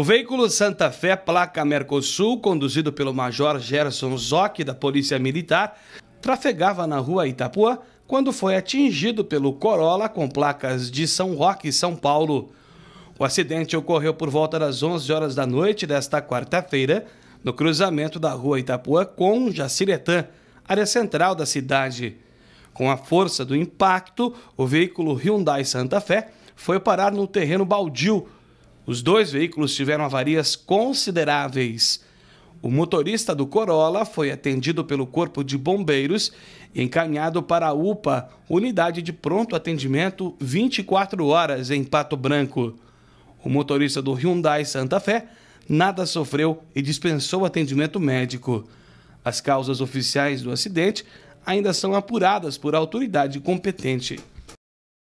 O veículo Santa Fé, placa Mercosul, conduzido pelo Major Gerson Zoc, da Polícia Militar, trafegava na rua Itapuã quando foi atingido pelo Corolla com placas de São Roque, São Paulo. O acidente ocorreu por volta das 11 horas da noite desta quarta-feira, no cruzamento da rua Itapuã com Jaciretã, área central da cidade. Com a força do impacto, o veículo Hyundai Santa Fé foi parar no terreno baldio, os dois veículos tiveram avarias consideráveis. O motorista do Corolla foi atendido pelo Corpo de Bombeiros e encaminhado para a UPA, Unidade de Pronto Atendimento 24 Horas, em Pato Branco. O motorista do Hyundai Santa Fé nada sofreu e dispensou atendimento médico. As causas oficiais do acidente ainda são apuradas por autoridade competente.